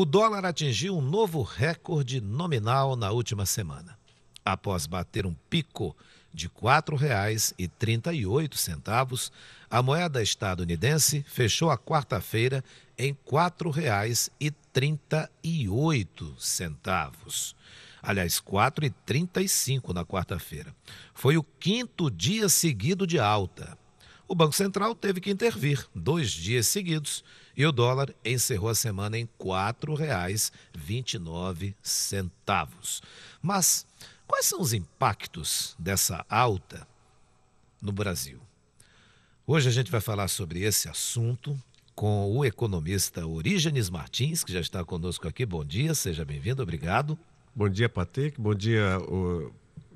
O dólar atingiu um novo recorde nominal na última semana, após bater um pico de R$ 4,38, a moeda estadunidense fechou a quarta-feira em R$ 4,38. Aliás, 4,35 na quarta-feira. Foi o quinto dia seguido de alta. O Banco Central teve que intervir dois dias seguidos e o dólar encerrou a semana em R$ 4,29. Mas quais são os impactos dessa alta no Brasil? Hoje a gente vai falar sobre esse assunto com o economista Orígenes Martins, que já está conosco aqui. Bom dia, seja bem-vindo, obrigado. Bom dia, Patek. Bom dia,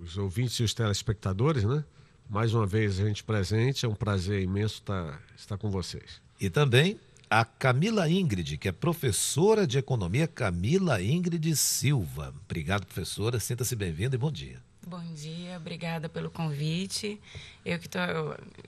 os ouvintes e os telespectadores, né? Mais uma vez a gente presente, é um prazer imenso estar, tá, estar com vocês. E também a Camila Ingrid, que é professora de economia Camila Ingrid Silva. Obrigado, professora. Sinta-se bem-vinda e bom dia. Bom dia, obrigada pelo convite. Eu que estou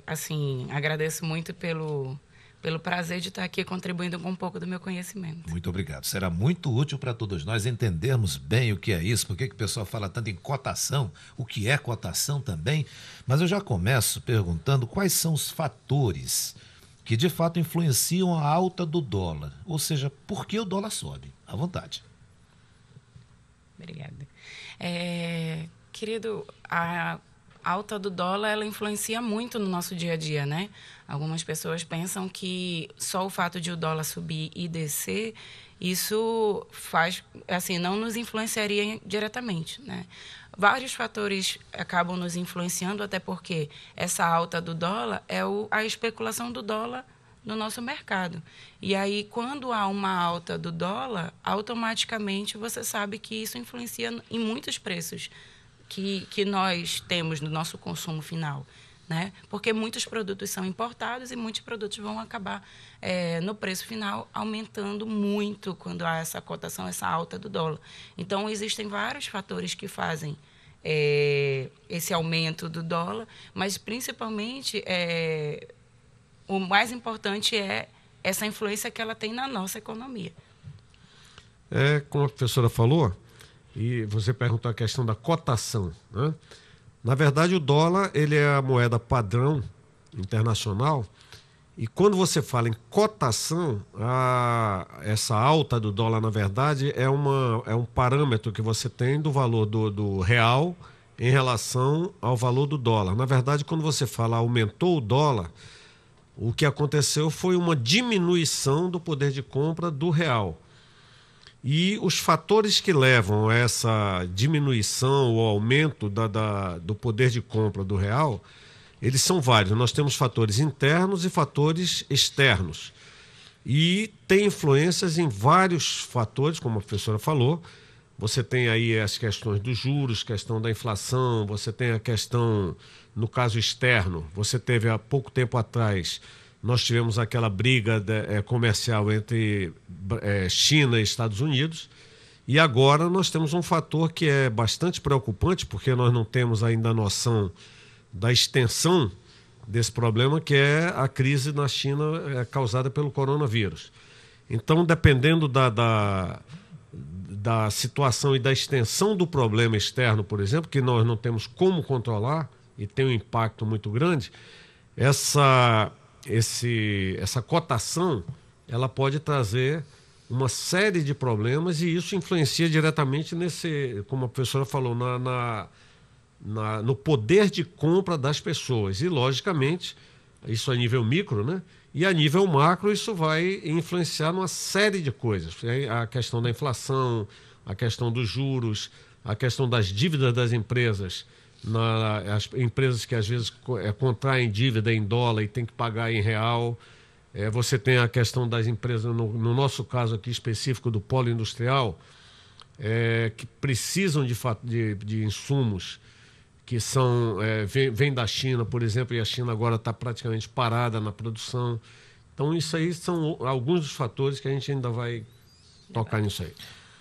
assim, agradeço muito pelo pelo prazer de estar aqui contribuindo com um pouco do meu conhecimento. Muito obrigado. Será muito útil para todos nós entendermos bem o que é isso, por que o pessoal fala tanto em cotação, o que é cotação também. Mas eu já começo perguntando quais são os fatores que de fato influenciam a alta do dólar. Ou seja, por que o dólar sobe? À vontade. Obrigada. É, querido, a alta do dólar ela influencia muito no nosso dia a dia, né? Algumas pessoas pensam que só o fato de o dólar subir e descer, isso faz, assim, não nos influenciaria diretamente, né? vários fatores acabam nos influenciando, até porque essa alta do dólar é o, a especulação do dólar no nosso mercado. E aí, quando há uma alta do dólar, automaticamente você sabe que isso influencia em muitos preços que, que nós temos no nosso consumo final né? Porque muitos produtos são importados e muitos produtos vão acabar é, no preço final aumentando muito quando há essa cotação, essa alta do dólar. Então existem vários fatores que fazem é, esse aumento do dólar, mas principalmente é, o mais importante é essa influência que ela tem na nossa economia. É, como a professora falou, e você perguntou a questão da cotação, né? Na verdade, o dólar ele é a moeda padrão internacional. E quando você fala em cotação, a, essa alta do dólar, na verdade, é, uma, é um parâmetro que você tem do valor do, do real em relação ao valor do dólar. Na verdade, quando você fala aumentou o dólar, o que aconteceu foi uma diminuição do poder de compra do real. E os fatores que levam a essa diminuição ou aumento da, da, do poder de compra do real, eles são vários. Nós temos fatores internos e fatores externos. E tem influências em vários fatores, como a professora falou. Você tem aí as questões dos juros, questão da inflação, você tem a questão, no caso externo, você teve há pouco tempo atrás nós tivemos aquela briga de, é, comercial entre é, China e Estados Unidos. E agora nós temos um fator que é bastante preocupante, porque nós não temos ainda noção da extensão desse problema, que é a crise na China eh, causada pelo coronavírus. Então, dependendo da, da, da situação e da extensão do problema externo, por exemplo, que nós não temos como controlar e tem um impacto muito grande, essa esse, essa cotação ela pode trazer uma série de problemas e isso influencia diretamente nesse, como a professora falou, na, na, na no poder de compra das pessoas. E, logicamente, isso a nível micro, né? E a nível macro, isso vai influenciar numa série de coisas. A questão da inflação, a questão dos juros, a questão das dívidas das empresas na, as empresas que às vezes é, contraem dívida em dólar e tem que pagar em real. É, você tem a questão das empresas, no, no nosso caso aqui específico do polo industrial, é, que precisam de, de, de, insumos que são é, vem, vem, da China, por exemplo, e a China agora está praticamente parada na produção. Então, isso aí são alguns dos fatores que a gente ainda vai tocar nisso aí.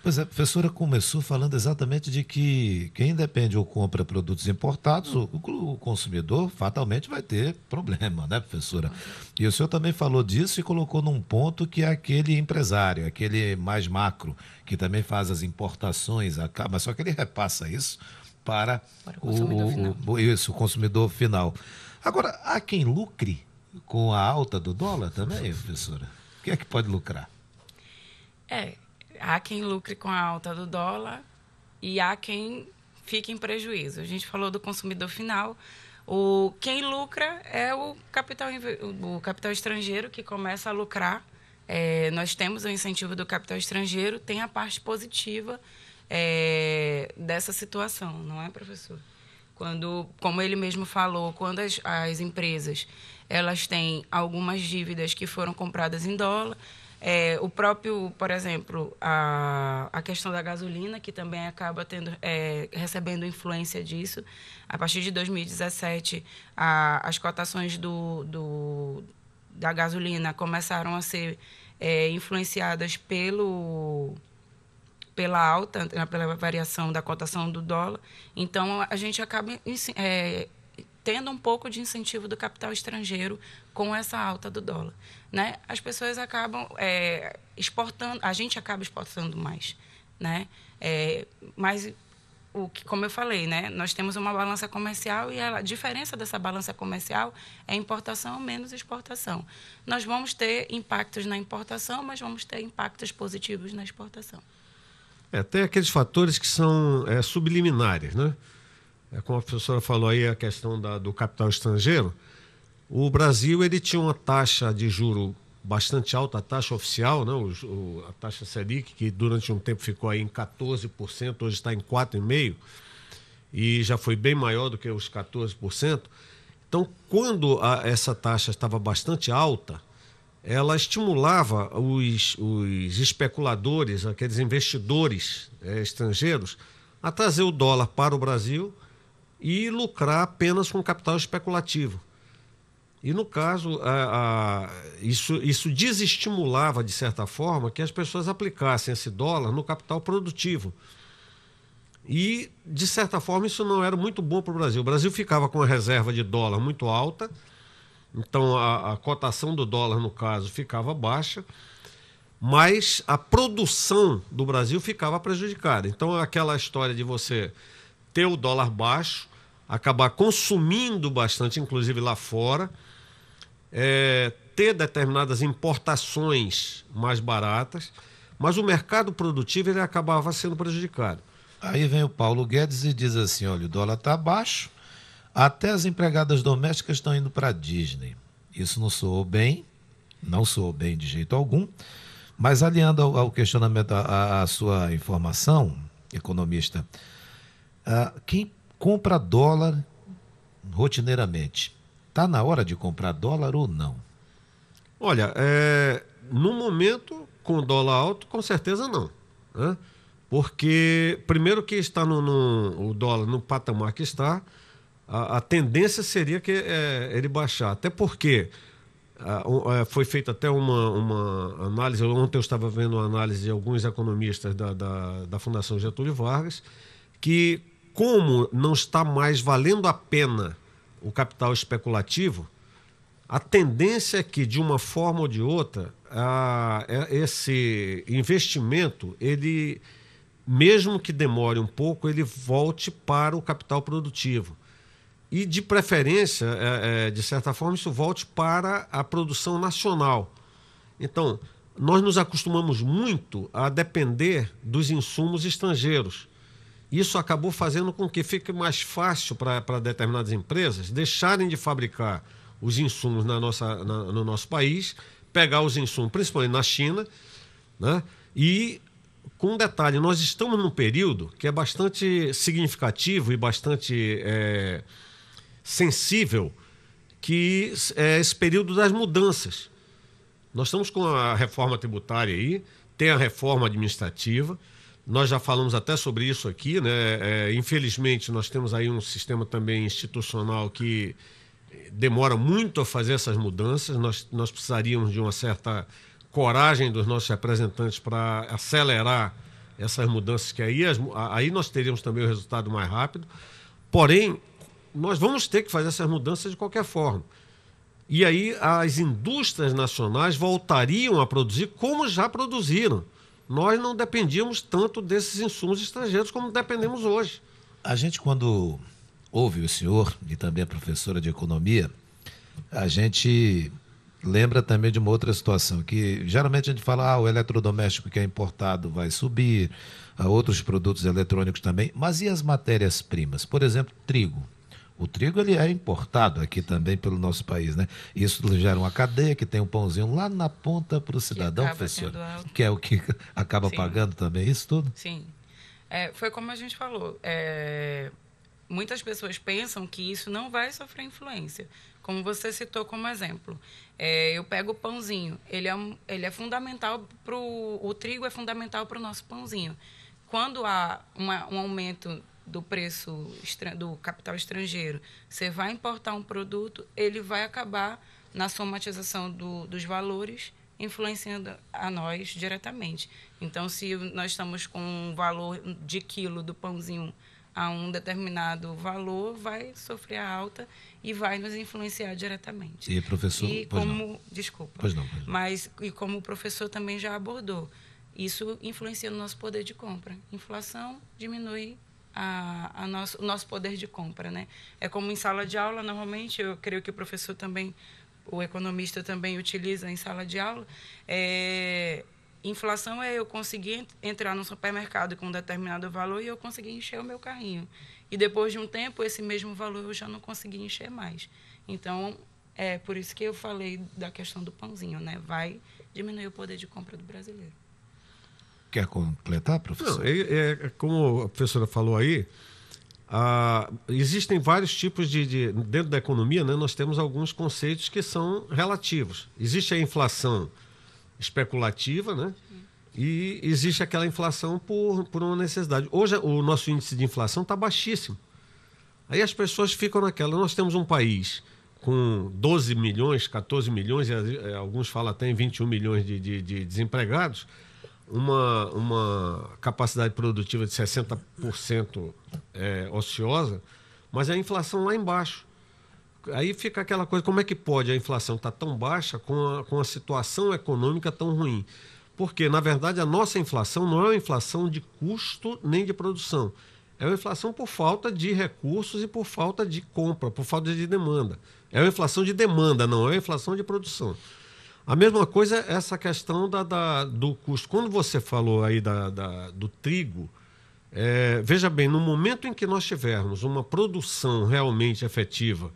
Pois é, a professora começou falando exatamente de que quem depende ou compra produtos importados, o, o consumidor fatalmente vai ter problema, né, professora? E o senhor também falou disso e colocou num ponto que é aquele empresário, aquele mais macro, que também faz as importações, acaba, só que ele repassa isso para, para o, consumidor o, o, isso, o consumidor final. Agora, há quem lucre com a alta do dólar também, professora? Quem é que pode lucrar? É, há quem lucre com a alta do dólar e há quem fique em prejuízo. A gente falou do consumidor final. O, quem lucra é o capital, o capital estrangeiro que começa a lucrar. É, nós temos o incentivo do capital estrangeiro, tem a parte positiva é, dessa situação, não é, professor? Quando, como ele mesmo falou, quando as, as empresas elas têm algumas dívidas que foram compradas em dólar, é, o próprio, por exemplo, a, a questão da gasolina, que também acaba tendo, é, recebendo influência disso. A partir de 2017, a, as cotações do, do, da gasolina começaram a ser é, influenciadas pelo pela alta, né, pela variação da cotação do dólar. Então, a gente acaba é, tendo um pouco de incentivo do capital estrangeiro com essa alta do dólar, né? As pessoas acabam é, exportando, a gente acaba exportando mais, né? É, mas o que, como eu falei, né? Nós temos uma balança comercial e a diferença dessa balança comercial é importação menos exportação. Nós vamos ter impactos na importação, mas vamos ter impactos positivos na exportação. É, tem aqueles fatores que são é, subliminares, né? É como a professora falou aí, a questão da, do capital estrangeiro, o Brasil ele tinha uma taxa de juro bastante alta, a taxa oficial, né? O, o, a taxa Selic, que durante um tempo ficou aí em 14%, hoje está em 4,5%, e já foi bem maior do que os 14%. Então, quando a, essa taxa estava bastante alta, ela estimulava os, os especuladores, aqueles investidores é, estrangeiros, a trazer o dólar para o Brasil e lucrar apenas com capital especulativo. E, no caso, a, a, isso, isso desestimulava, de certa forma, que as pessoas aplicassem esse dólar no capital produtivo. E, de certa forma, isso não era muito bom para o Brasil. O Brasil ficava com a reserva de dólar muito alta, então a, a cotação do dólar, no caso, ficava baixa, mas a produção do Brasil ficava prejudicada. Então, aquela história de você ter o dólar baixo, acabar consumindo bastante, inclusive lá fora, é, ter determinadas importações mais baratas, mas o mercado produtivo ele acabava sendo prejudicado. Aí vem o Paulo Guedes e diz assim: olha, o dólar está baixo, até as empregadas domésticas estão indo para a Disney. Isso não soou bem, não soou bem de jeito algum, mas aliando ao, ao questionamento, à sua informação, economista, ah, quem compra dólar rotineiramente, está na hora de comprar dólar ou não? Olha, é, no momento, com dólar alto, com certeza não. Né? Porque, primeiro que está no, no, o dólar no patamar que está, a, a tendência seria que é, ele baixar. Até porque ah, é, foi feita até uma, uma análise, ontem eu estava vendo uma análise de alguns economistas da, da, da Fundação Getúlio Vargas, que como não está mais valendo a pena o capital especulativo, a tendência é que, de uma forma ou de outra, a, é, esse investimento, ele, mesmo que demore um pouco, ele volte para o capital produtivo. E, de preferência, é, é, de certa forma, isso volte para a produção nacional. Então, nós nos acostumamos muito a depender dos insumos estrangeiros. Isso acabou fazendo com que fique mais fácil para determinadas empresas deixarem de fabricar os insumos na nossa, na, no nosso país, pegar os insumos, principalmente na China, né? e com um detalhe, nós estamos num período que é bastante significativo e bastante é, sensível, que é esse período das mudanças. Nós estamos com a reforma tributária aí, tem a reforma administrativa, nós já falamos até sobre isso aqui, né? É, infelizmente, nós temos aí um sistema também institucional que eh, demora muito a fazer essas mudanças. Nós, nós precisaríamos de uma certa coragem dos nossos representantes para acelerar essas mudanças, que aí, as, aí nós teríamos também o resultado mais rápido. Porém, nós vamos ter que fazer essas mudanças de qualquer forma. E aí as indústrias nacionais voltariam a produzir como já produziram nós não dependíamos tanto desses insumos estrangeiros como dependemos hoje. A gente, quando ouve o senhor e também a professora de economia, a gente lembra também de uma outra situação, que geralmente a gente fala, ah, o eletrodoméstico que é importado vai subir, ah, outros produtos eletrônicos também, mas e as matérias-primas? Por exemplo, trigo. O trigo ele é importado aqui também pelo nosso país, né? Isso gera uma cadeia que tem um pãozinho lá na ponta para o cidadão, professor, que é o que acaba Sim. pagando também isso tudo. Sim, é, foi como a gente falou. É, muitas pessoas pensam que isso não vai sofrer influência, como você citou como exemplo. É, eu pego o pãozinho, ele é, ele é fundamental para o trigo é fundamental para o nosso pãozinho. Quando há uma, um aumento do preço do capital estrangeiro, você vai importar um produto, ele vai acabar na somatização do, dos valores, influenciando a nós diretamente. Então, se nós estamos com um valor de quilo do pãozinho a um determinado valor, vai sofrer a alta e vai nos influenciar diretamente. E professor, e como, não. desculpa. Pois não, pois não. Mas e como o professor também já abordou, isso influencia no nosso poder de compra. Inflação diminui a, a nosso, o nosso poder de compra. Né? É como em sala de aula, normalmente, eu creio que o professor também, o economista também utiliza em sala de aula. É, inflação é eu conseguir entrar num supermercado com um determinado valor e eu conseguir encher o meu carrinho. E depois de um tempo, esse mesmo valor eu já não consegui encher mais. Então, é por isso que eu falei da questão do pãozinho, né? Vai diminuir o poder de compra do brasileiro. Quer completar, professor? Não, é, é, é, como a professora falou aí, existem vários tipos de, de, Dentro da economia, né, nós temos alguns conceitos que são relativos. Existe a inflação especulativa, né? E existe aquela inflação por, por uma necessidade. Hoje o nosso índice de inflação está baixíssimo. Aí as pessoas ficam naquela. Nós temos um país com 12 milhões, 14 milhões, alguns falam até em 21 milhões de, de, de desempregados uma, uma capacidade produtiva de 60% é, ociosa, mas a inflação lá embaixo. Aí fica aquela coisa, como é que pode a inflação estar tá tão baixa com a, com a situação econômica tão ruim? Porque, na verdade, a nossa inflação não é uma inflação de custo nem de produção. É uma inflação por falta de recursos e por falta de compra, por falta de demanda. É uma inflação de demanda, não é uma inflação de produção. A mesma coisa é essa questão da, da, do custo. Quando você falou aí da, da do trigo, é, veja bem, no momento em que nós tivermos uma produção realmente efetiva,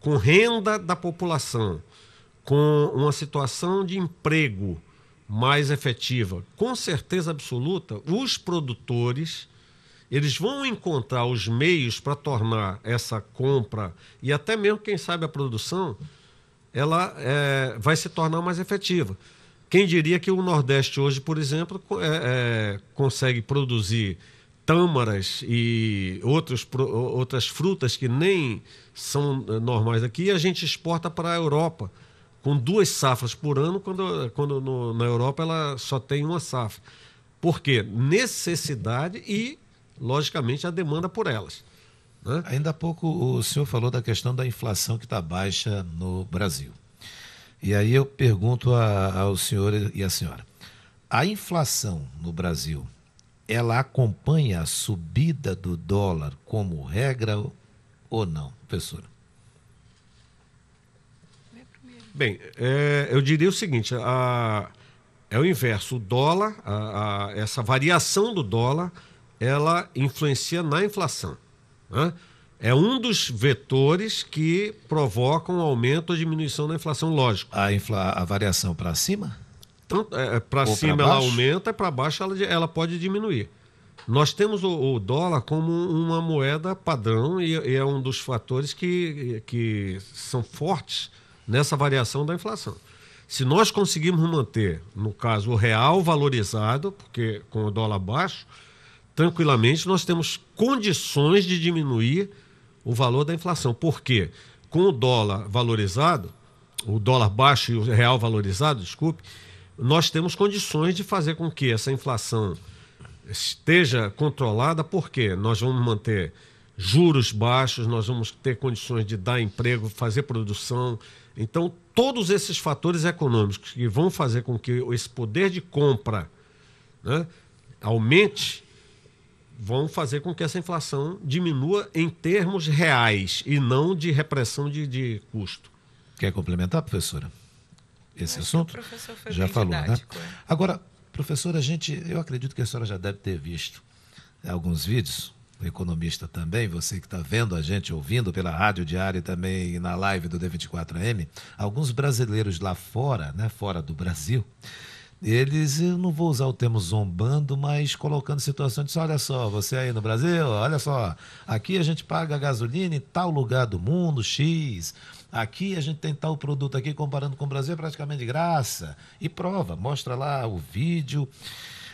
com renda da população, com uma situação de emprego mais efetiva, com certeza absoluta, os produtores eles vão encontrar os meios para tornar essa compra e até mesmo quem sabe a produção ela é, vai se tornar mais efetiva. Quem diria que o Nordeste hoje, por exemplo, é, é, consegue produzir tâmaras e outros, outras frutas que nem são é, normais aqui e a gente exporta para a Europa com duas safras por ano, quando, quando no, na Europa ela só tem uma safra. Por quê? Necessidade e, logicamente, a demanda por elas. Né? Ainda há pouco o senhor falou da questão da inflação que está baixa no Brasil. E aí eu pergunto a, ao senhor e à senhora: a inflação no Brasil ela acompanha a subida do dólar como regra ou não, professor? Bem, é, eu diria o seguinte: a, é o inverso. O dólar, a, a, essa variação do dólar, ela influencia na inflação. Né? É um dos vetores que provocam um aumento ou diminuição da inflação, lógico. A, infla... a variação para cima? Então, é, é para cima ela aumenta e para baixo ela, ela pode diminuir. Nós temos o, o dólar como uma moeda padrão e, e, é um dos fatores que, que são fortes nessa variação da inflação. Se nós conseguirmos manter, no caso, o real valorizado, porque com o dólar baixo, tranquilamente, nós temos condições de diminuir o valor da inflação. Por quê? Com o dólar valorizado, o dólar baixo e o real valorizado, desculpe, nós temos condições de fazer com que essa inflação esteja controlada, porque nós vamos manter juros baixos, nós vamos ter condições de dar emprego, fazer produção. Então, todos esses fatores econômicos que vão fazer com que esse poder de compra né, aumente, vão fazer com que essa inflação diminua em termos reais e não de repressão de, de custo. Quer complementar, professora? Esse Acho assunto? já falou, né? didático, né? É. Agora, professora, a gente, eu acredito que a senhora já deve ter visto eh, alguns vídeos, o economista também, você que está vendo a gente, ouvindo pela rádio diário e também na live do D24M, alguns brasileiros lá fora, né, fora do Brasil, eles, eu não vou usar o termo zombando, mas colocando situação de olha só, você aí no Brasil, olha só, aqui a gente paga gasolina em tal lugar do mundo, X. Aqui a gente tem tal produto aqui, comparando com o Brasil, é praticamente de graça. E prova, mostra lá o vídeo.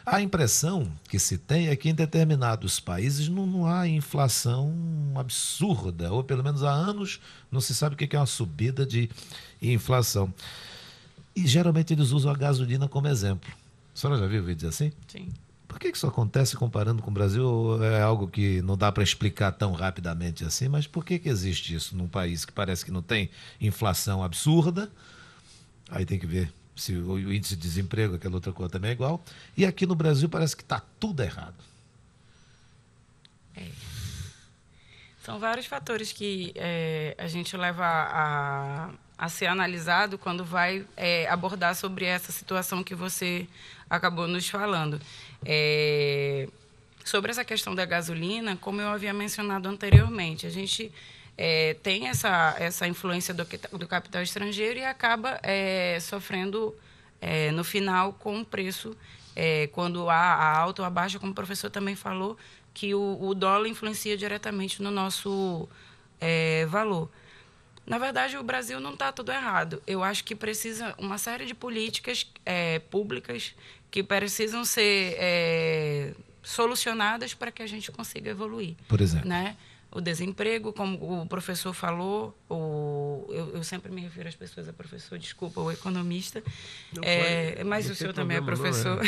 A impressão que se tem é que em determinados países não, não há inflação absurda, ou pelo menos há anos não se sabe o que é uma subida de inflação. E geralmente eles usam a gasolina como exemplo. A senhora já viu vídeos assim? Sim. Por que isso acontece comparando com o Brasil? É algo que não dá para explicar tão rapidamente assim, mas por que, que existe isso num país que parece que não tem inflação absurda? Aí tem que ver se o índice de desemprego, aquela outra coisa também é igual. E aqui no Brasil parece que está tudo errado. É. São vários fatores que é, a gente leva a, a ser analisado quando vai é, abordar sobre essa situação que você acabou nos falando. É, sobre essa questão da gasolina, como eu havia mencionado anteriormente, a gente é, tem essa, essa influência do, do capital estrangeiro e acaba é, sofrendo é, no final com o preço, é, quando há a alta ou a baixa, como o professor também falou, que o, o dólar influencia diretamente no nosso valor. Na verdade, o Brasil não está tudo errado. Eu acho que precisa uma série de políticas é, públicas que precisam ser é, solucionadas para que a gente consiga evoluir. Por exemplo. Né? O desemprego, como o professor falou, o, eu, eu sempre me refiro às pessoas a é professor, desculpa, o economista, é, mas o senhor também é, é? professor.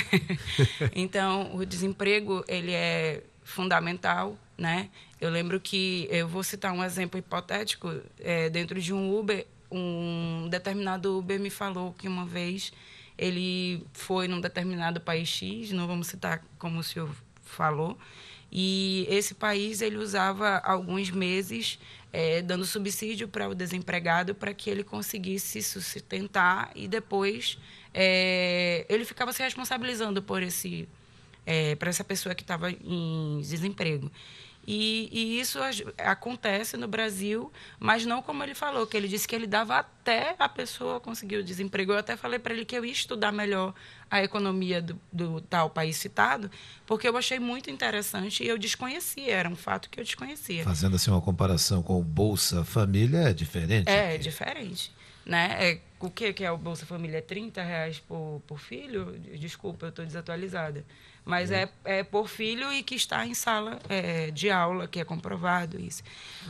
então, o desemprego, ele é fundamental, né? Eu lembro que eu vou citar um exemplo hipotético é, dentro de um Uber, um determinado Uber me falou que uma vez ele foi num determinado país X, não vamos citar como o senhor falou, e esse país ele usava alguns meses é, dando subsídio para o desempregado para que ele conseguisse sustentar e depois é, ele ficava se responsabilizando por esse é, para essa pessoa que estava em desemprego. E, e, isso acontece no Brasil, mas não como ele falou, que ele disse que ele dava até a pessoa conseguir o desemprego. Eu até falei para ele que eu ia estudar melhor a economia do, do, tal país citado, porque eu achei muito interessante e eu desconhecia, era um fato que eu desconhecia. Fazendo assim uma comparação com o Bolsa Família, é diferente? É, aqui. é diferente né? É, o que, que é o Bolsa Família? É 30 reais por, por filho? Desculpa, eu estou desatualizada. Mas uhum. é, é por filho e que está em sala é, de aula, que é comprovado isso.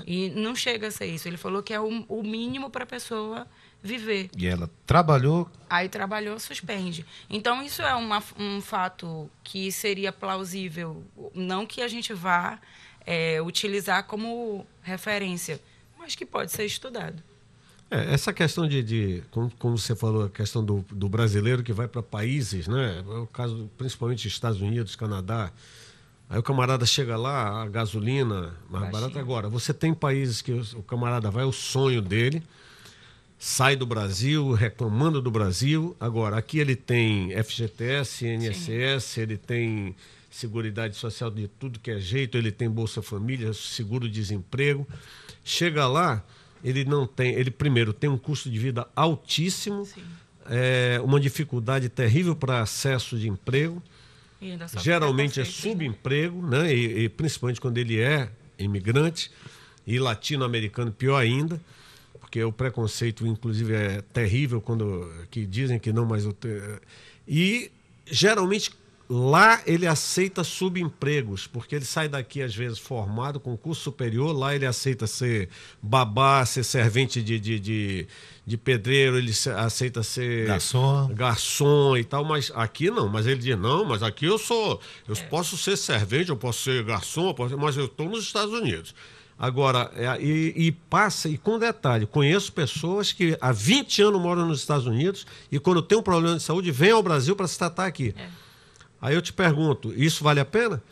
E não chega a ser isso. Ele falou que é o, o mínimo para a pessoa viver. E ela trabalhou? Aí trabalhou, suspende. Então, isso é uma, um fato que seria plausível. Não que a gente vá é, utilizar como referência, mas que pode ser estudado. É, essa questão de, de como, como, você falou, a questão do, do brasileiro que vai para países, né? É o caso principalmente Estados Unidos, Canadá. Aí o camarada chega lá, a gasolina mais barata. Agora, você tem países que o camarada vai, é o sonho dele, sai do Brasil, reclamando do Brasil. Agora, aqui ele tem FGTS, INSS, Sim. ele tem Seguridade Social de tudo que é jeito, ele tem Bolsa Família, seguro-desemprego. Chega lá, ele não tem, ele primeiro tem um custo de vida altíssimo, é, uma dificuldade terrível para acesso de emprego. Geralmente é né? subemprego, né? E, e, principalmente quando ele é imigrante e latino-americano, pior ainda, porque o preconceito, inclusive, é terrível quando que dizem que não, mas eu te... e geralmente Lá ele aceita subempregos, porque ele sai daqui, às vezes, formado com curso superior, lá ele aceita ser babá, ser servente de, de, de, de pedreiro, ele aceita ser garçom. garçom e tal, mas aqui não, mas ele diz, não, mas aqui eu sou, eu é. posso ser servente, eu posso ser garçom, eu posso, mas eu estou nos Estados Unidos. Agora, é, e, e, passa, e com detalhe, conheço pessoas que há 20 anos moram nos Estados Unidos e quando tem um problema de saúde, vêm ao Brasil para se tratar aqui. É Aí eu te pergunto, isso vale a pena?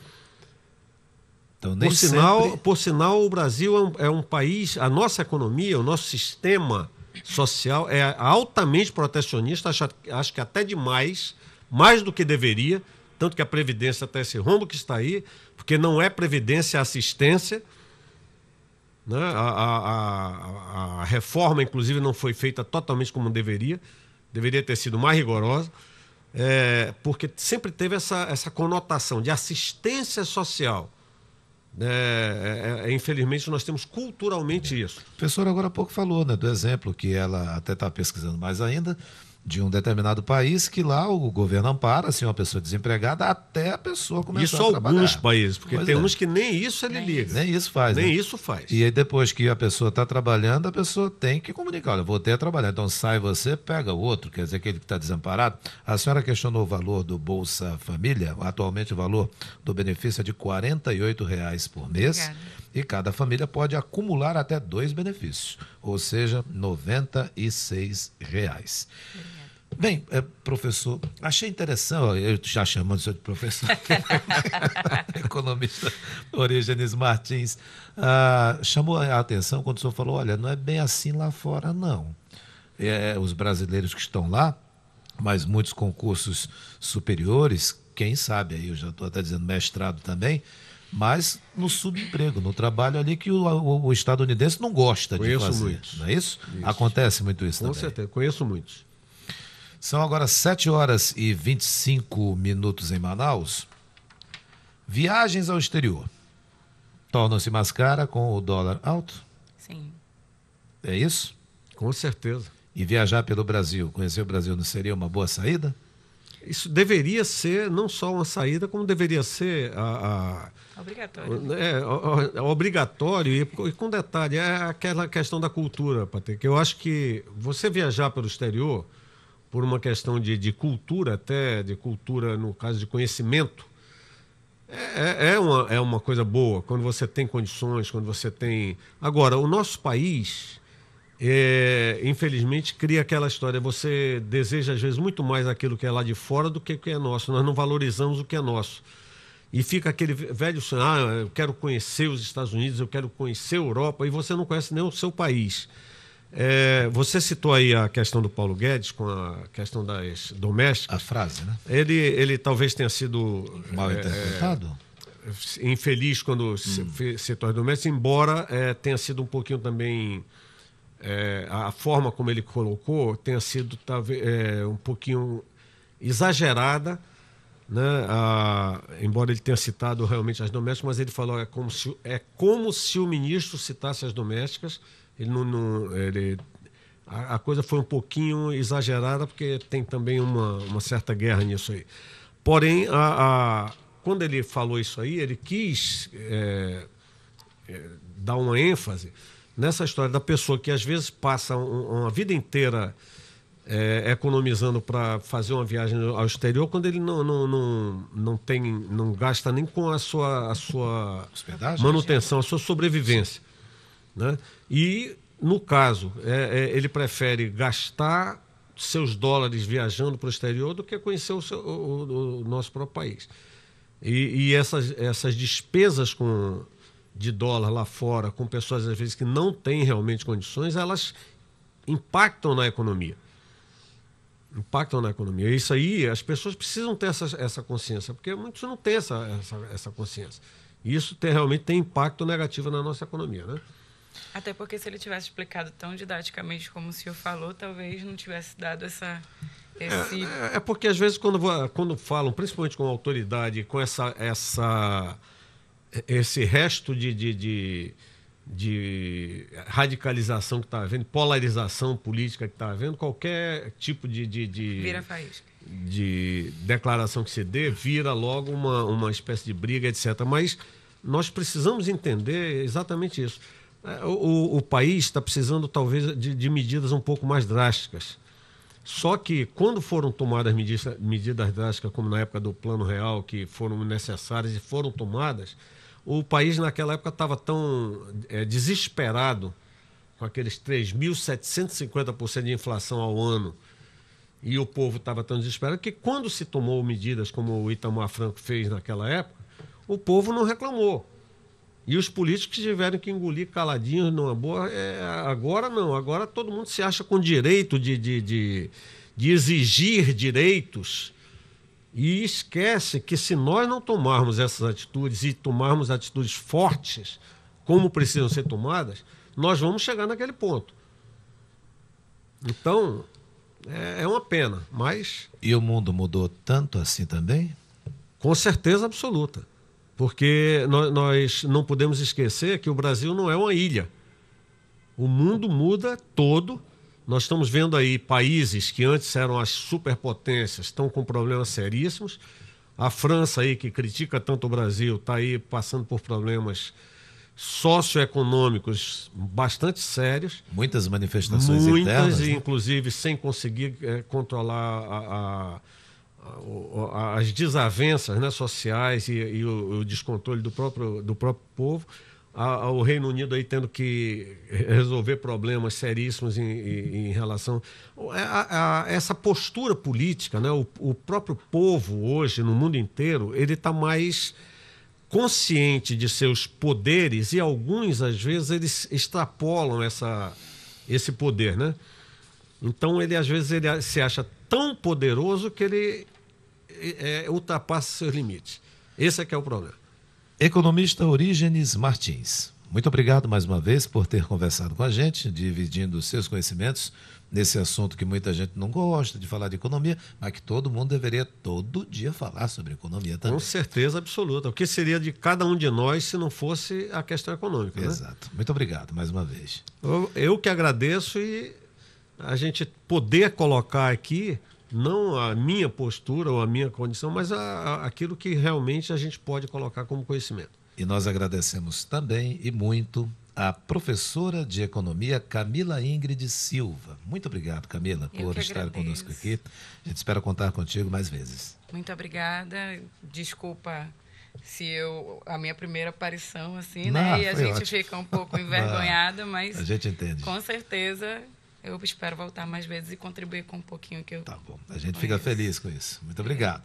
Então, por, sinal, sempre... por sinal, o Brasil é um, é um, país, a nossa economia, o nosso sistema social é altamente protecionista, acho, acho que até demais, mais do que deveria, tanto que a Previdência até esse rombo que está aí, porque não é Previdência, é assistência. Né? A, a, a, a reforma, inclusive, não foi feita totalmente como deveria, deveria ter sido mais rigorosa é, porque sempre teve essa, essa conotação de assistência social. Né? É, é, é, infelizmente, nós temos culturalmente isso. A professora agora há pouco falou né, do exemplo que ela até está pesquisando mais ainda, de um determinado país que lá o governo ampara assim uma pessoa desempregada até a pessoa começar isso a trabalhar. Isso alguns países, porque pois tem é. uns que nem isso ele é nem liga. Isso. Nem isso faz. Nem né? isso faz. E aí depois que a pessoa está trabalhando, a pessoa tem que comunicar, olha, vou ter a trabalhar. Então sai você, pega o outro, quer dizer, aquele que está desamparado. A senhora questionou o valor do Bolsa Família, atualmente o valor do benefício é de R$ reais por mês. Obrigada e cada família pode acumular até dois benefícios, ou seja, R$ 96. Reais. Bem, é, professor, achei interessante, eu já chamando o senhor de professor, economista Origenes Martins, ah, chamou a atenção quando o senhor falou, olha, não é bem assim lá fora, não. É, é os brasileiros que estão lá, mas muitos concursos superiores, quem sabe, aí eu já estou até dizendo mestrado também, mas no subemprego, no trabalho ali que o, o, o estadunidense não gosta Conheço de fazer. Muitos. Não é isso? isso? Acontece muito isso Com também. Com certeza. Conheço muitos. São agora 7 horas e 25 minutos em Manaus. Viagens ao exterior tornam-se mais cara com o dólar alto? Sim. É isso? Com certeza. E viajar pelo Brasil, conhecer o Brasil, não seria uma boa saída? isso deveria ser não só uma saída, como deveria ser a, a obrigatório. Né, é, é, obrigatório e, e, com detalhe, é aquela questão da cultura, Patrick. Eu acho que você viajar pelo exterior por uma questão de, de cultura, até de cultura, no caso de conhecimento, é, é, é uma, é uma coisa boa quando você tem condições, quando você tem. Agora, o nosso país é, infelizmente, cria aquela história. Você deseja, às vezes, muito mais aquilo que é lá de fora do que o que é nosso. Nós não valorizamos o que é nosso. E fica aquele velho sonho: ah, eu quero conhecer os Estados Unidos, eu quero conhecer a Europa, e você não conhece nem o seu país. É, você citou aí a questão do Paulo Guedes com a questão das domésticas. A frase, né? Ele, ele talvez tenha sido. Mal é, interpretado? É, infeliz quando hum. citou as domésticas, embora é, tenha sido um pouquinho também é, a forma como ele colocou tenha sido é, um pouquinho exagerada, né? A, embora ele tenha citado realmente as domésticas, mas ele falou é como se, é como se o ministro citasse as domésticas. Ele não, não ele, a, a, coisa foi um pouquinho exagerada porque tem também uma, uma certa guerra nisso aí. Porém, a, a quando ele falou isso aí, ele quis é, é, dar uma ênfase nessa história da pessoa que às vezes passa uma vida inteira é, economizando para fazer uma viagem ao exterior, quando ele não, não, não, não tem, não gasta nem com a sua, a sua Hospedagem, manutenção, a sua sobrevivência. Né? E, no caso, é, é, ele prefere gastar seus dólares viajando para o exterior do que conhecer o, seu, o, o nosso próprio país. E, e, essas, essas despesas com de dólar lá fora com pessoas às vezes que não têm realmente condições, elas impactam na economia. Impactam na economia. Isso aí, as pessoas precisam ter essa, essa consciência, porque muitos não têm essa, essa, essa consciência. E isso tem, realmente tem impacto negativo na nossa economia, né? Até porque se ele tivesse explicado tão didaticamente como o senhor falou, talvez não tivesse dado essa. É, esse... É, é, porque às vezes quando, quando falam, principalmente com autoridade, com essa, essa esse resto de, de, de, de radicalização que está havendo, polarização política que está havendo, qualquer tipo de. de, de Vira de declaração que se dê vira logo uma, uma espécie de briga, etc. Mas nós precisamos entender exatamente isso. O, é, o, o país está precisando, talvez, de, de, medidas um pouco mais drásticas. Só que, quando foram tomadas medidas, medidas drásticas, como na época do Plano Real, que foram necessárias e foram tomadas, o país naquela época estava tão é, desesperado com aqueles 3.750% de inflação ao ano e o povo estava tão desesperado que quando se tomou medidas como o Itamar Franco fez naquela época, o povo não reclamou. E os políticos tiveram que engolir caladinhos numa boa. É, agora não, agora todo mundo se acha com direito de, de, de, de exigir direitos e esquece que se nós não tomarmos essas atitudes e tomarmos atitudes fortes, como precisam ser tomadas, nós vamos chegar naquele ponto. Então, é, é uma pena, mas. E o mundo mudou tanto assim também? Com certeza absoluta. Porque nós, nós não podemos esquecer que o Brasil não é uma ilha. O mundo muda todo nós estamos vendo aí países que antes eram as superpotências, estão com problemas seríssimos. A França aí, que critica tanto o Brasil, está aí passando por problemas socioeconômicos bastante sérios. Muitas manifestações muitas, internas. Muitas, né? inclusive, sem conseguir é, controlar a, a, a, as desavenças né, sociais e, e o, o descontrole do próprio, do próprio povo ao Reino Unido aí tendo que resolver problemas seríssimos em, em relação é, a, a, essa postura política, né? O, o, próprio povo hoje no mundo inteiro ele está mais consciente de seus poderes e alguns às vezes eles extrapolam essa esse poder, né? Então ele às vezes ele se acha tão poderoso que ele é, ultrapassa seus limites. Esse é que é o problema. Economista Orígenes Martins, muito obrigado mais uma vez por ter conversado com a gente, dividindo seus conhecimentos nesse assunto que muita gente não gosta de falar de economia, mas que todo mundo deveria todo dia falar sobre economia também. Com certeza absoluta. O que seria de cada um de nós se não fosse a questão econômica? Né? Exato. Né? Muito obrigado mais uma vez. Eu, eu que agradeço e a gente poder colocar aqui não a minha postura ou a minha condição, mas a, a, aquilo que realmente a gente pode colocar como conhecimento. E nós agradecemos também e muito a professora de economia Camila Ingrid Silva. Muito obrigado, Camila, Eu por estar agradeço. conosco aqui. A gente espera contar contigo mais vezes. Muito obrigada. Desculpa se eu a minha primeira aparição assim, né? Não, né? E a gente ótimo. fica um pouco envergonhada, mas a gente entende. Com certeza eu espero voltar mais vezes e contribuir com um pouquinho que eu. Tá bom. A gente fica feliz com isso. Muito obrigado.